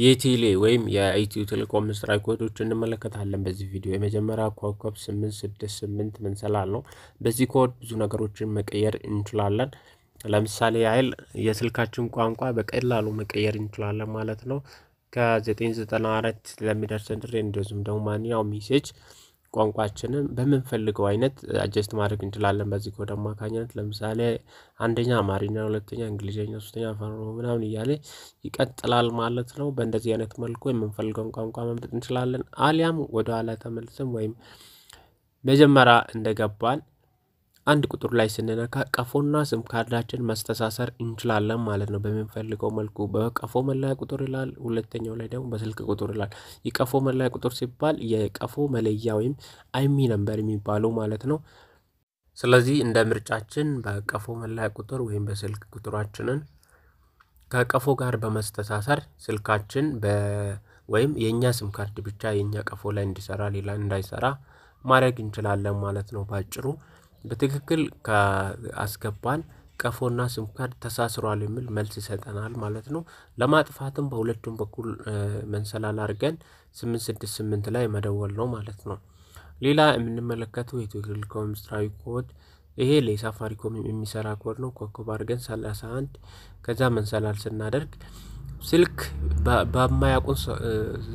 የቴሌ ወይም የኢትዮ ቴሌኮም ስትራይክ ኮዶች እንመለከታለን በዚህ ቪዲዮ። የመጀመሪያ ኮከብ 868 ምንሰላል ነው። በዚህ ኮድ ብዙ ነገሮችን መቀየር እንችላለን። ለምሳሌ ያህል የስልካችን ቋንቋ በቀላሉ መቀየር እንችላለን ማለት ነው። ከ994 ለሚደርስ ድሬ እንደዚሁም ደግሞ ማንኛው ሚሴጅ ቋንቋችንን በምንፈልገው አይነት አጀስት ማድረግ እንችላለን። በዚህ ኮድ አማካኝነት ለምሳሌ አንደኛ አማርኛ፣ ሁለተኛ እንግሊዝኛ፣ ሶስተኛ አፋን ምናምን እያለ ይቀጥላል ማለት ነው። በእንደዚህ አይነት መልኩ የምንፈልገውን ቋንቋ መምረጥ እንችላለን። አሊያም ወደኋላ ተመልሰን ወይም መጀመሪያ እንደገባን አንድ ቁጥር ላይ ስንነካ ቀፎና ስም ካርዳችን መስተሳሰር እንችላለን ማለት ነው። በምንፈልገው መልኩ በቀፎ መለያ ቁጥር ይላል። ሁለተኛው ላይ ደግሞ በስልክ ቁጥር ይላል። የቀፎ መለያ ቁጥር ሲባል የቀፎ መለያ ወይም አይሚ ነምበር የሚባለው ማለት ነው። ስለዚህ እንደ ምርጫችን በቀፎ መለያ ቁጥር ወይም በስልክ ቁጥራችንን ከቀፎ ጋር በመስተሳሰር ስልካችን ወይም የእኛ ስም ካርድ ብቻ የእኛ ቀፎ ላይ እንዲሰራ ሌላ እንዳይሰራ ማድረግ እንችላለን ማለት ነው ባጭሩ። በትክክል አስገባን ቀፎና ስም ካርድ ተሳስሯል የሚል መልስ ይሰጠናል ማለት ነው። ለማጥፋትም በሁለቱም በኩል መንሰላል አድርገን ስምንት ስድስት ስምንት ላይ መደወል ነው ማለት ነው። ሌላ የምንመለከተው የቴሌኮም ምስጢራዊ ኮድ ይሄ ለሳፋሪኮም የሚሰራ ኮድ ነው። ኮከብ አድርገን ሰላሳ አንድ ከዛ መንሰላል ስናደርግ ስልክ በማያውቁን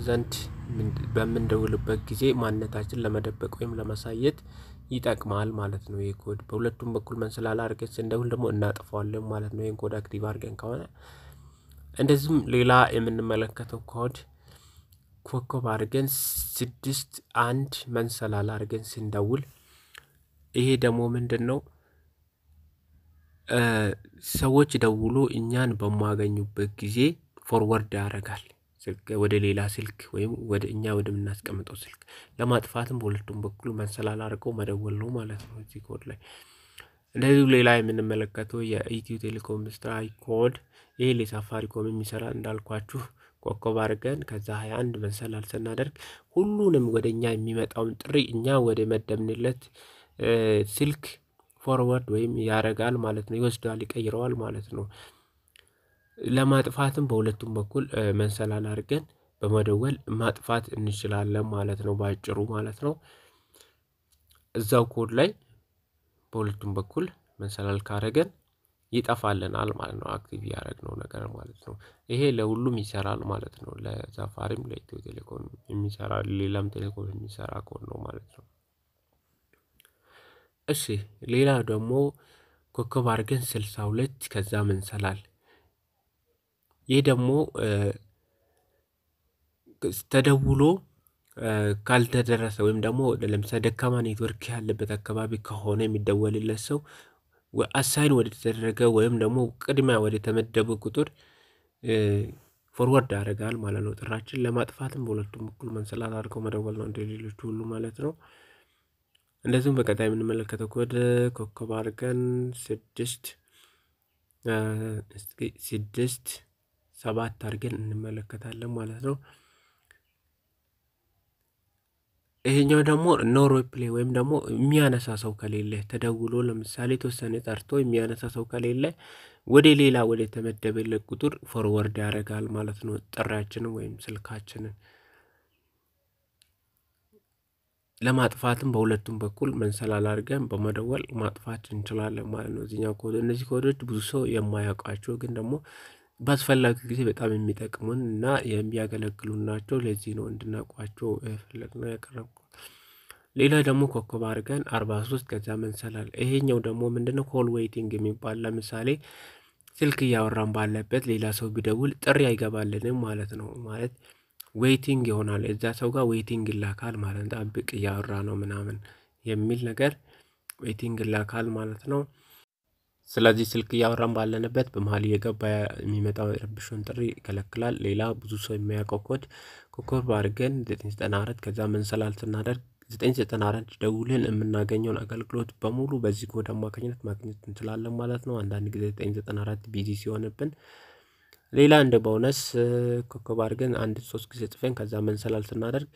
ዘንድ በምንደውልበት ጊዜ ማንነታችን ለመደበቅ ወይም ለማሳየት ይጠቅማል ማለት ነው። ይህ ኮድ በሁለቱም በኩል መንስላል አድርገን ስንደውል ደግሞ እናጥፈዋለን ማለት ነው። ይህን ኮድ አክቲቭ አድርገን ከሆነ እንደዚህም ሌላ የምንመለከተው ኮድ ኮከብ አድርገን ስድስት አንድ መንሰላል አድርገን ስንደውል ይሄ ደግሞ ምንድን ነው ሰዎች ደውሎ እኛን በማገኙበት ጊዜ ፎርወርድ ያደርጋል። ወደ ሌላ ስልክ ወይም ወደ እኛ ወደምናስቀምጠው ስልክ ለማጥፋትም በሁለቱም በኩል መሰላል አድርገው መደወል ነው ማለት ነው። እዚህ ኮድ ላይ እንደዚሁ ሌላ የምንመለከተው የኢትዮ ቴሌኮም ስትራይክ ኮድ ይህ ለሳፋሪኮም የሚሰራ እንዳልኳችሁ ኮከብ አድርገን ከዛ ሀያ አንድ መሰላል ስናደርግ ሁሉንም ወደ እኛ የሚመጣውን ጥሪ እኛ ወደ መደብንለት ስልክ ፎርወርድ ወይም ያረጋል ማለት ነው። ይወስደዋል፣ ይቀይረዋል ማለት ነው። ለማጥፋትም በሁለቱም በኩል መንሰላል አድርገን በመደወል ማጥፋት እንችላለን ማለት ነው፣ በአጭሩ ማለት ነው። እዛው ኮድ ላይ በሁለቱም በኩል መንሰላል ካረገን ይጠፋልናል ማለት ነው። አክቲቭ ያደረግነው ነገር ማለት ነው። ይሄ ለሁሉም ይሰራል ማለት ነው። ለሳፋሪም፣ ለኢትዮ ቴሌኮም የሚሰራ ሌላም ቴሌኮም የሚሰራ ኮድ ነው ማለት ነው። እሺ ሌላ ደግሞ ኮከብ አድርገን ስልሳ ሁለት ከዛ መንሰላል ይህ ደግሞ ተደውሎ ካልተደረሰ ወይም ደግሞ ለምሳሌ ደካማ ኔትወርክ ያለበት አካባቢ ከሆነ የሚደወልለት ሰው አሳይን ወደ ተደረገ ወይም ደግሞ ቅድሚያ ወደ ተመደበ ቁጥር ፎርወርድ ያደርጋል ማለት ነው። ጥራችን ለማጥፋትም በሁለቱም እኩል መንሰላት አድርገው መደወል ነው እንደሌሎች ሁሉ ማለት ነው። እንደዚሁም በቀጣይ የምንመለከተው ኮድ ኮከብ አድርገን ስድስት ስድስት ሰባት አድርገን እንመለከታለን ማለት ነው። ይሄኛው ደግሞ ኖ ሮል ወይም ደግሞ የሚያነሳ ሰው ከሌለ ተደውሎ ለምሳሌ የተወሰነ ጠርቶ የሚያነሳ ሰው ከሌለ ወደ ሌላ ወደ ተመደበለት ቁጥር ፎርወርድ ያደርጋል ማለት ነው ጥሪያችንን ወይም ስልካችንን ለማጥፋትም በሁለቱም በኩል መንሰላል አድርገን በመደወል ማጥፋት እንችላለን ማለት ነው። እዚህኛው ኮድ እነዚህ ኮዶች ብዙ ሰው የማያውቃቸው ግን ደግሞ በአስፈላጊ ጊዜ በጣም የሚጠቅሙን እና የሚያገለግሉን ናቸው። ለዚህ ነው እንድናውቋቸው ነው ያቀረብኩት። ሌላ ደግሞ ኮከብ አድርገን አርባ ሶስት ከዚያ መንሰላል። ይሄኛው ደግሞ ምንድነው ኮል ዌይቲንግ የሚባል ለምሳሌ ስልክ እያወራን ባለበት ሌላ ሰው ቢደውል ጥሪ አይገባልንም ማለት ነው። ማለት ዌይቲንግ ይሆናል። እዛ ሰው ጋር ዌይቲንግ ይላካል ማለት ጠብቅ፣ እያወራ ነው ምናምን የሚል ነገር ዌይቲንግ ይላካል ማለት ነው። ስለዚህ ስልክ እያወራን ባለንበት በመሀል እየገባ የሚመጣው ረብሹን ጥሪ ይከለክላል። ሌላ ብዙ ሰው የሚያውቀው ኮድ ኮከብ አድርገን 994 ከዛ መንሰላል ስናደርግ 994 ደውልን የምናገኘውን አገልግሎት በሙሉ በዚህ ኮድ አማካኝነት ማግኘት እንችላለን ማለት ነው። አንዳንድ ጊዜ 994 ቢዚ ሲሆንብን ሌላ እንደ ቦነስ ኮከብ አድርገን አንድ ሶስት ጊዜ ጽፈን ከዛ መንሰላል ስናደርግ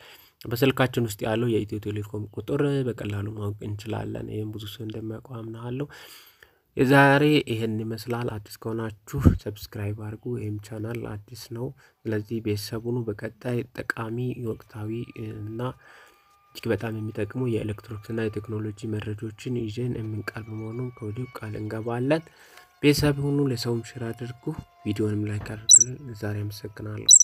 በስልካችን ውስጥ ያለው የኢትዮ ቴሌኮም ቁጥር በቀላሉ ማወቅ እንችላለን። ይህም ብዙ ሰው እንደሚያውቀው አምናለሁ። የዛሬ ይህን ይመስላል። አዲስ ከሆናችሁ ሰብስክራይብ አድርጉ። ይህም ቻናል አዲስ ነው፣ ስለዚህ ቤተሰቡኑ በቀጣይ ጠቃሚ ወቅታዊ እና እጅግ በጣም የሚጠቅሙ የኤሌክትሮኒክስና የቴክኖሎጂ መረጃዎችን ይዘን የምንቀርብ መሆኑን ከወዲሁ ቃል እንገባለን። ቤተሰብ ሁኑ። ለሰውም ሽር አድርጉ። ቪዲዮንም ላይክ አድርጉልን። ዛሬ አመሰግናለሁ።